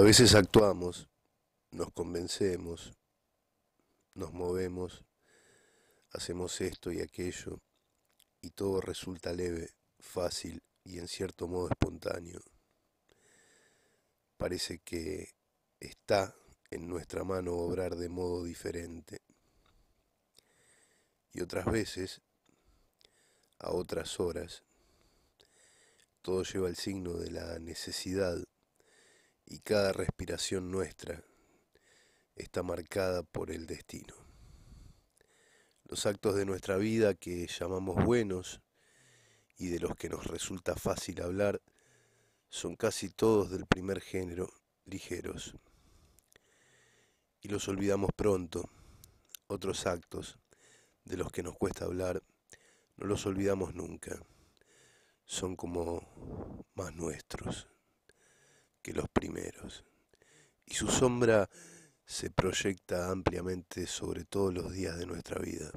A veces actuamos, nos convencemos, nos movemos, hacemos esto y aquello, y todo resulta leve, fácil y en cierto modo espontáneo. Parece que está en nuestra mano obrar de modo diferente. Y otras veces, a otras horas, todo lleva el signo de la necesidad y cada respiración nuestra está marcada por el destino. Los actos de nuestra vida que llamamos buenos y de los que nos resulta fácil hablar son casi todos del primer género, ligeros. Y los olvidamos pronto. Otros actos de los que nos cuesta hablar no los olvidamos nunca. Son como más nuestros que los primeros, y su sombra se proyecta ampliamente sobre todos los días de nuestra vida.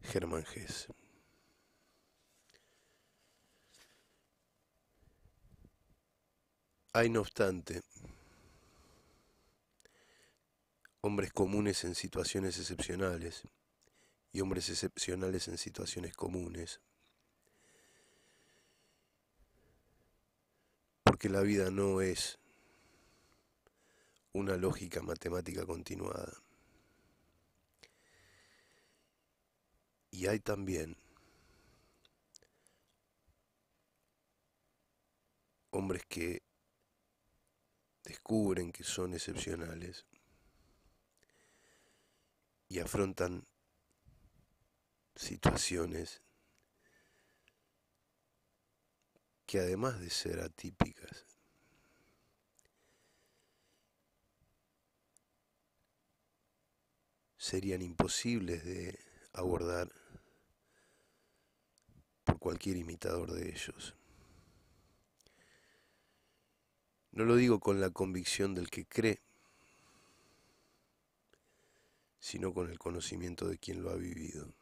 Germán Gess. Hay, no obstante, hombres comunes en situaciones excepcionales y hombres excepcionales en situaciones comunes. que la vida no es una lógica matemática continuada. Y hay también hombres que descubren que son excepcionales y afrontan situaciones que además de ser atípicas, serían imposibles de abordar por cualquier imitador de ellos. No lo digo con la convicción del que cree, sino con el conocimiento de quien lo ha vivido.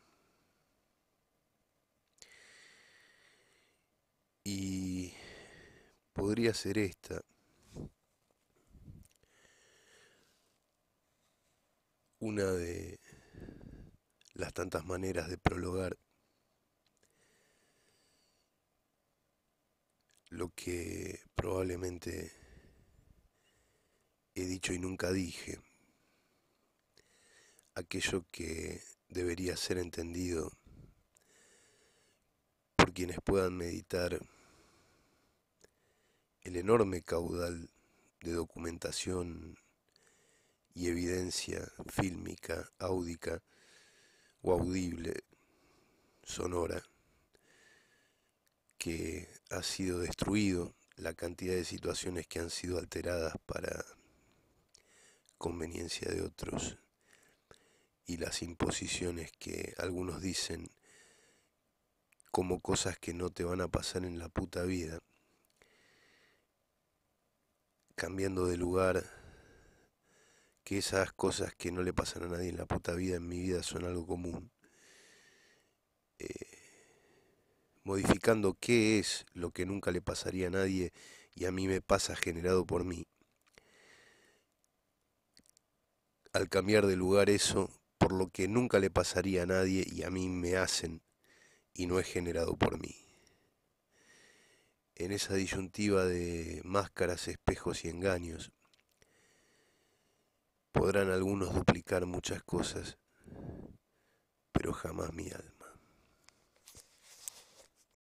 Y podría ser esta una de las tantas maneras de prologar lo que probablemente he dicho y nunca dije, aquello que debería ser entendido por quienes puedan meditar el enorme caudal de documentación y evidencia fílmica, áudica o audible, sonora, que ha sido destruido, la cantidad de situaciones que han sido alteradas para conveniencia de otros y las imposiciones que algunos dicen como cosas que no te van a pasar en la puta vida, cambiando de lugar que esas cosas que no le pasan a nadie en la puta vida, en mi vida, son algo común. Eh, modificando qué es lo que nunca le pasaría a nadie y a mí me pasa generado por mí. Al cambiar de lugar eso, por lo que nunca le pasaría a nadie y a mí me hacen y no es generado por mí. En esa disyuntiva de máscaras, espejos y engaños, Podrán algunos duplicar muchas cosas, pero jamás mi alma.